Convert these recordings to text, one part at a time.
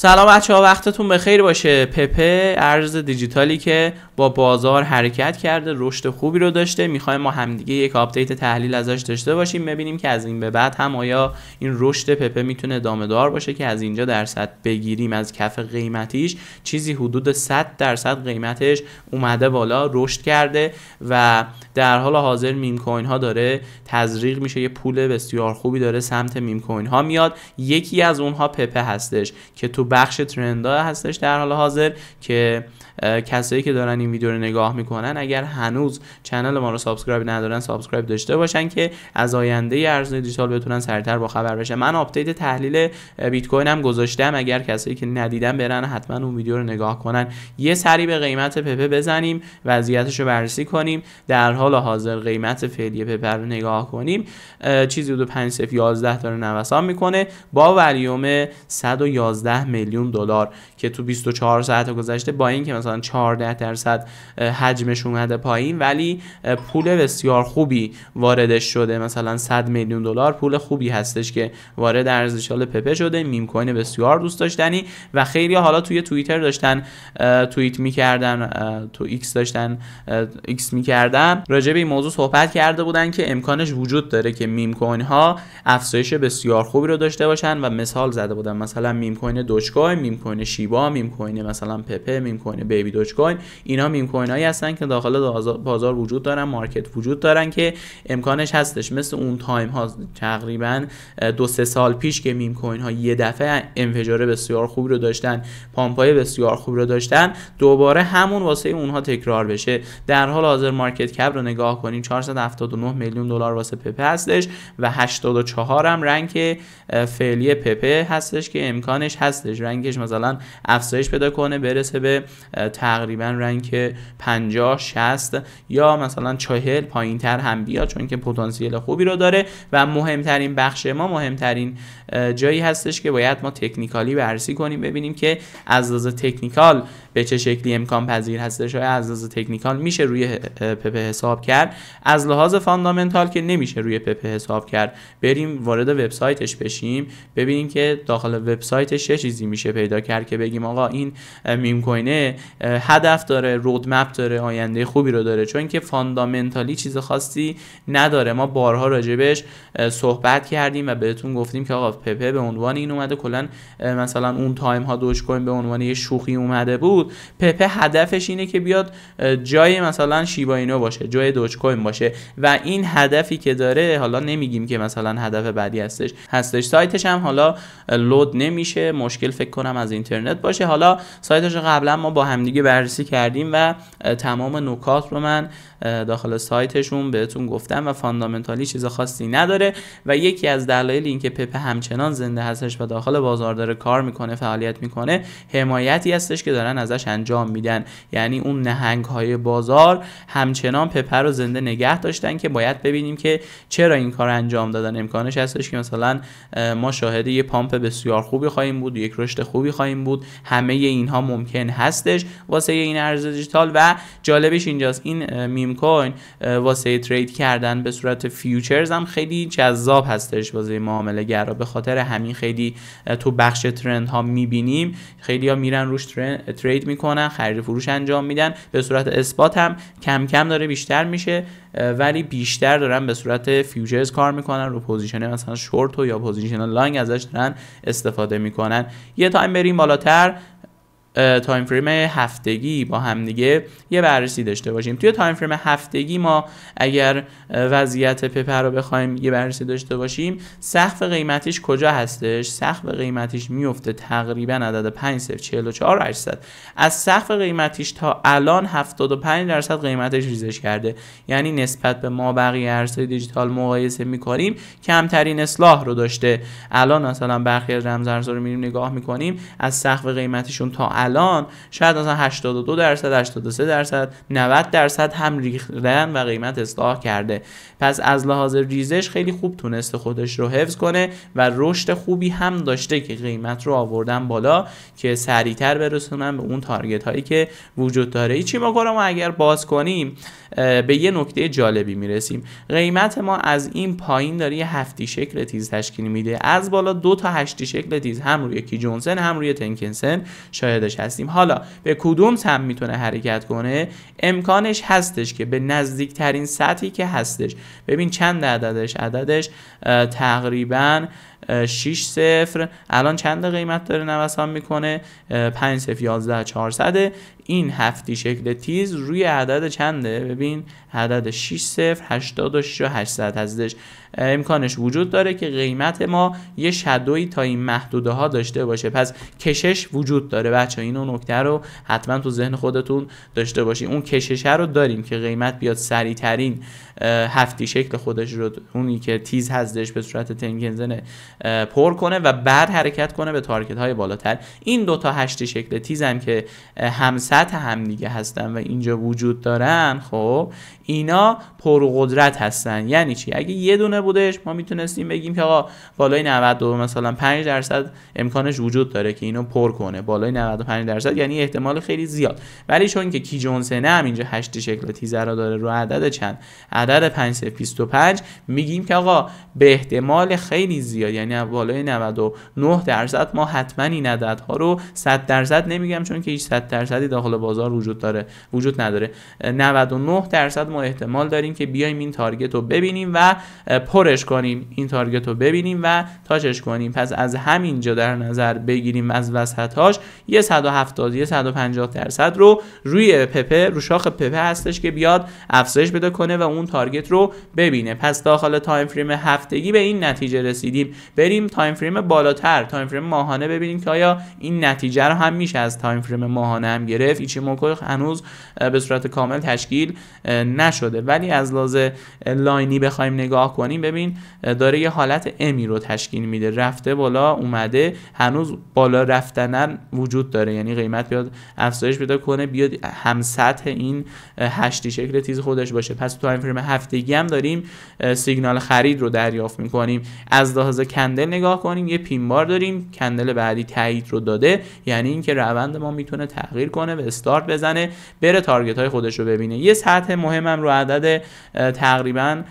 سلام بچه ها وقتتون بخیر باشه پپه ارز دیجیتالی که با بازار حرکت کرده رشد خوبی رو داشته میخوایم ما همدیگه یک آپدیت تحلیل ازش داشته باشیم ببینیم که از این به بعد هم آیا این رشد پپه میتونه ادامه دار باشه که از اینجا درصد بگیریم از کف قیمتیش چیزی حدود 100 درصد قیمتش اومده بالا رشد کرده و در حال حاضر میم کوین ها داره تزریق میشه یه پول بسیار خوبی داره سمت میم کوین ها میاد یکی از اونها پپه هستش که تو بخش ترندا هستش در حال حاضر که کسایی که دارن این ویدیو رو نگاه میکنن اگر هنوز کانال ما رو سابسکرایب ندارن سابسکرایب داشته باشن که از آینده ارز دیجیتال بتونن سریعتر با خبر بشن من آپدیت تحلیل بیت کوین هم گذاشتم اگر کسایی که ندیدن برن حتما اون ویدیو رو نگاه کنن یه سری به قیمت پپه بزنیم وضعیتش رو بررسی کنیم در حال حاضر قیمت فعلی پپه رو نگاه کنیم چیزی حدود 5 11 داره نوسان میکنه با ولیوم 111 میلیون دلار که تو 24 ساعت گذشته با اینکه مثلا 14 درصد درصد حجمش اومده پایین ولی پول بسیار خوبی واردش شده مثلا 100 میلیون دلار پول خوبی هستش که وارد ارزشال پپه شده میم کوین بسیار دوست داشتنی و خیلی حالا توی توییتر داشتن توییت میکردن تو ایکس داشتن ایکس میکردن راجع به این موضوع صحبت کرده بودن که امکانش وجود داره که میم کوین ها افزایش بسیار خوبی رو داشته باشن و مثال زده بودن مثلا میم کوین دوج کوین میم کوین شیبا میم کوین مثلا پپه میم کوین بیبی دوج کوین اینا میم کوین هایی هستن که داخل بازار وجود دارن مارکت وجود دارن که امکانش هستش مثل اون تایم ها تقریبا دو سه سال پیش که میم کوین ها یه دفعه انفجار بسیار خوب رو داشتن پامپای بسیار خوب رو داشتن دوباره همون واسه اونها تکرار بشه در حال حاضر مارکت کپ رو نگاه کنیم 479 میلیون دلار واسه پپه هستش و 84 هم رنگ فعلی پپه هستش که امکانش هستش رنگش مثلا افزایش پیدا کنه برسه به تقریبا رنگ که 50 60 یا مثلا 40 پایین تر هم بیاد چون که پتانسیل خوبی رو داره و مهمترین بخش ما مهمترین جایی هستش که باید ما تکنیکالی بررسی کنیم ببینیم که از لحاظ تکنیکال به چه شکلی امکان پذیر هستش آیا از لحاظ تکنیکال میشه روی پپ حساب کرد از لحاظ فاندامنتال که نمیشه روی پپ حساب کرد بریم وارد وبسایتش بشیم ببینیم که داخل وبسایتش چه چیزی میشه پیدا کرد که بگیم آقا این میم کوینه هدف داره رودمپ داره آینده خوبی رو داره چون که فاندامنتالی چیز خاصی نداره ما بارها راجبش صحبت کردیم و بهتون گفتیم که آقا پپه به عنوان این اومده کلا مثلا اون تایم ها دوج کوین به عنوان یه شوخی اومده بود پپه هدفش اینه که بیاد جای مثلا شیبا اینو باشه جای دوج کوین باشه و این هدفی که داره حالا نمیگیم که مثلا هدف بعدی هستش هستش سایتش هم حالا لود نمیشه مشکل فکر کنم از اینترنت باشه حالا سایتش قبلا ما با همدیگه بررسی کردیم و تمام نکات رو من داخل سایتشون بهتون گفتم و فاندامنتالی چیز خاصی نداره و یکی از دلایل اینکه پپ همچنان زنده هستش و داخل بازار داره کار میکنه فعالیت میکنه حمایتی هستش که دارن ازش انجام میدن یعنی اون نهنگ های بازار همچنان پپ رو زنده نگه داشتن که باید ببینیم که چرا این کار انجام دادن امکانش هستش که مثلا ما شاهد یه پامپ بسیار خوبی خواهیم بود یک رشد خوبی خواهیم بود همه اینها ممکن هستش واسه این ارز دیجیتال و جالبش اینجاست این میم کوین واسه ترید کردن به صورت فیوچرز هم خیلی جذاب هستش واسه معامله گرا به خاطر همین خیلی تو بخش ترند ها میبینیم خیلی ها میرن روش ترید میکنن خرید فروش انجام میدن به صورت اثبات هم کم کم داره بیشتر میشه ولی بیشتر دارن به صورت فیوچرز کار میکنن رو پوزیشن مثلا شورت و یا پوزیشن لانگ ازش دارن استفاده میکنن یه تایم بریم بالاتر تایم فریم هفتگی با هم دیگه یه بررسی داشته باشیم توی تایم فریم هفتگی ما اگر وضعیت پپر رو بخوایم یه بررسی داشته باشیم سقف قیمتیش کجا هستش سقف قیمتیش میفته تقریبا عدد 5044 از سقف قیمتیش تا الان 75 درصد قیمتش ریزش کرده یعنی نسبت به ما بقیه ارزهای دیجیتال مقایسه میکنیم کمترین اصلاح رو داشته الان مثلا برخی از رو میریم نگاه میکنیم از سقف قیمتشون تا الان شاید مثلا 82 درصد 83 درصد 90 درصد هم ریختن و قیمت اصلاح کرده پس از لحاظ ریزش خیلی خوب تونسته خودش رو حفظ کنه و رشد خوبی هم داشته که قیمت رو آوردن بالا که سریعتر برسونن به اون تارگت هایی که وجود داره چی ما اگر باز کنیم به یه نکته جالبی میرسیم قیمت ما از این پایین داره یه هفتی شکل تیز تشکیل میده از بالا دو تا هشتی شکل تیز هم روی کی جونسن هم روی تنکنسن شاید هستیم حالا به کدوم سم میتونه حرکت کنه امکانش هستش که به نزدیکترین سطحی که هستش ببین چند عددش عددش تقریبا 6 صفر الان چند قیمت داره نوسان میکنه 5 صفر 11 400 این هفتی شکل تیز روی عدد چنده ببین عدد 6 0 86 و 800 هستش امکانش وجود داره که قیمت ما یه شدوی تا این محدوده ها داشته باشه پس کشش وجود داره بچه اینو نکته رو حتما تو ذهن خودتون داشته باشین اون کشش رو داریم که قیمت بیاد سریعترین هفتی شکل خودش رو اونی که تیز هستش به صورت تنگنزن پر کنه و بعد حرکت کنه به تارکت های بالاتر این دوتا هشتی شکل تیز هم که همسر هم دیگه هستن و اینجا وجود دارن خب اینا پرقدرت هستن یعنی چی اگه یه دونه بودش ما میتونستیم بگیم که آقا بالای 92 مثلا 5 درصد امکانش وجود داره که اینو پر کنه بالای 95 درصد یعنی احتمال خیلی زیاد ولی چون که کی نه هم اینجا 8 شکل تیزر رو داره رو عدد چند عدد 25 میگیم که آقا به احتمال خیلی زیاد یعنی بالای 99 درصد ما حتما این عددها رو 100 درصد نمیگم چون که هیچ 100 درصدی بازار وجود داره وجود نداره 99 درصد ما احتمال داریم که بیایم این تارگت رو ببینیم و پرش کنیم این تارگت رو ببینیم و تاچش کنیم پس از همینجا در نظر بگیریم از وسطاش یه 170 یه 150 درصد رو روی پپه رو شاخ پپه هستش که بیاد افزایش بده کنه و اون تارگت رو ببینه پس داخل تایم فریم هفتگی به این نتیجه رسیدیم بریم تایم فریم بالاتر تایم فریم ماهانه ببینیم که آیا این نتیجه رو هم میشه از تایم فریم ماهانه هم گرفت گرفت موقع هنوز به صورت کامل تشکیل نشده ولی از لحاظ لاینی بخوایم نگاه کنیم ببین داره یه حالت امی رو تشکیل میده رفته بالا اومده هنوز بالا رفتنن وجود داره یعنی قیمت بیاد افزایش پیدا کنه بیاد هم سطح این هشتی شکل تیز خودش باشه پس تو این فریم هفتگی هم داریم سیگنال خرید رو دریافت میکنیم از لحاظ کندل نگاه کنیم یه بار داریم کندل بعدی تایید رو داده یعنی اینکه روند ما میتونه تغییر کنه به استارت بزنه بره تارگت های خودش رو ببینه یه سطح مهمم رو عدد تقریبا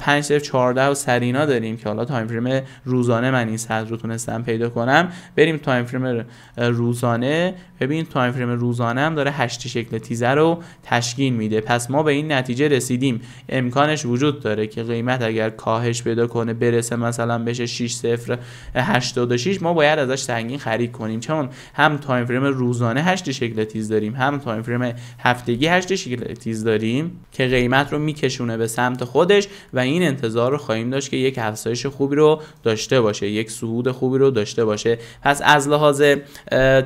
5 14 و سرینا داریم که حالا تایم فریم روزانه من این سطح رو تونستم پیدا کنم بریم تایم فریم روزانه ببین تایم فریم روزانه هم داره هشت شکل تیزر رو تشکیل میده پس ما به این نتیجه رسیدیم امکانش وجود داره که قیمت اگر کاهش پیدا کنه برسه مثلا بشه 6 0 86 ما باید ازش سنگین خرید کنیم چون هم تایم فریم روزانه هشت شکل تیزر داریم هم تایم فریم هفتگی هشت شکل تیز داریم که قیمت رو میکشونه به سمت خودش و این انتظار رو خواهیم داشت که یک افزایش خوبی رو داشته باشه یک صعود خوبی رو داشته باشه پس از لحاظ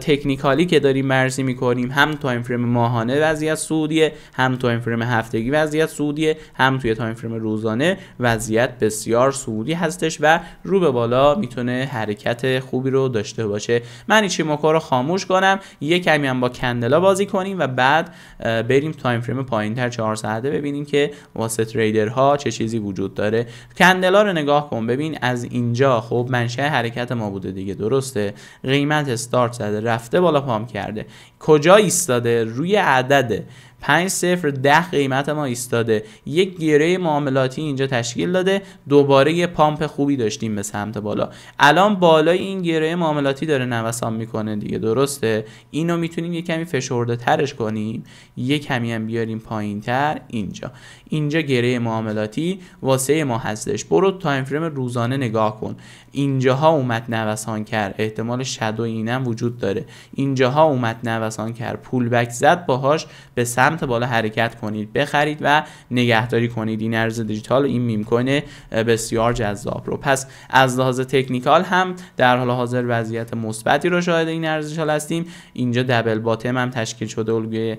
تکنیکالی که داریم بررسی میکنیم هم تایم فریم ماهانه وضعیت سعودیه هم تایم فریم هفتگی وضعیت سعودیه هم توی تایم فریم روزانه وضعیت بسیار سعودی هستش و رو به بالا میتونه حرکت خوبی رو داشته باشه من ایچیموکو رو خاموش کنم یه کمی هم با کند. لا بازی کنیم و بعد بریم تایم فریم پایینتر چهار ساعته ببینیم که واسه تریدرها چه چیزی وجود داره کندلا رو نگاه کن ببین از اینجا خب منشه حرکت ما بوده دیگه درسته قیمت استارت زده رفته بالا پام کرده کجا ایستاده روی عدده 5 صفر 10 قیمت ما ایستاده یک گره معاملاتی اینجا تشکیل داده دوباره یه پامپ خوبی داشتیم به سمت بالا الان بالای این گره معاملاتی داره نوسان میکنه دیگه درسته اینو میتونیم یه کمی فشرده ترش کنیم یه کمی هم بیاریم پایین تر اینجا اینجا گره معاملاتی واسه ما هستش برو تایم فریم روزانه نگاه کن اینجاها اومد نوسان کرد احتمال شدو اینم وجود داره اینجاها اومد نوسان کرد پول بک زد باهاش به سمت سمت بالا حرکت کنید بخرید و نگهداری کنید این ارز دیجیتال این میم بسیار جذاب رو پس از لحاظ تکنیکال هم در حال حاضر وضعیت مثبتی رو شاهد این ارز هستیم اینجا دبل باتم هم تشکیل شده الگوی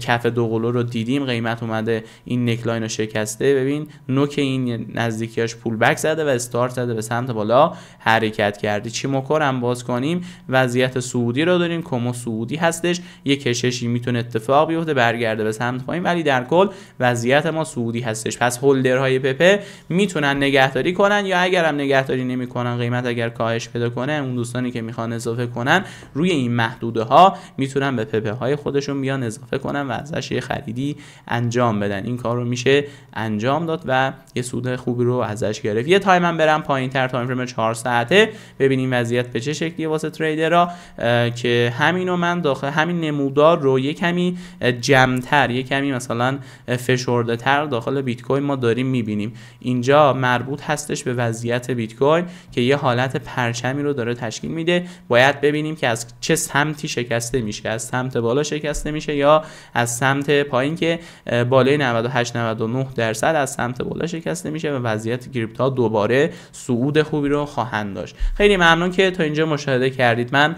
کف دوقلو رو دیدیم قیمت اومده این نکلاین رو شکسته ببین نوک این نزدیکیاش پول بک زده و استارت زده به سمت بالا حرکت چی چی هم باز کنیم وضعیت سعودی رو داریم کمو سعودی هستش یه کششی میتونه اتفاق بیفته برگرد برگرده به سمت پایین ولی در کل وضعیت ما سودی هستش پس هولدرهای پپه میتونن نگهداری کنن یا اگر هم نگهداری نمیکنن قیمت اگر کاهش پیدا کنه اون دوستانی که میخوان اضافه کنن روی این محدوده ها میتونن به پپه های خودشون بیان اضافه کنن و ازش یه خریدی انجام بدن این کار رو میشه انجام داد و یه سود خوبی رو ازش گرفت یه تایم هم برم پایین تر تایم فریم 4 ساعته ببینیم وضعیت به چه شکلی واسه را که همینو من داخل همین نمودار رو یه کمی جمع تر یه کمی مثلا فشرده تر داخل بیت کوین ما داریم میبینیم اینجا مربوط هستش به وضعیت بیت کوین که یه حالت پرچمی رو داره تشکیل میده باید ببینیم که از چه سمتی شکسته میشه از سمت بالا شکسته میشه یا از سمت پایین که بالای 98 99 درصد از سمت بالا شکسته میشه و وضعیت کریپتا دوباره صعود خوبی رو خواهند داشت خیلی ممنون که تا اینجا مشاهده کردید من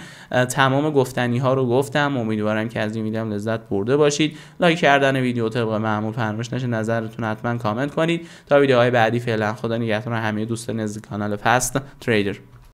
تمام گفتنی ها رو گفتم امیدوارم که از این ویدیو لذت برده باشید لایک کردن ویدیو طبق معمول فراموش نشه نظرتون حتما کامنت کنید تا ویدیوهای بعدی فعلا خدا نگهدار همه دوستان از کانال فست تریدر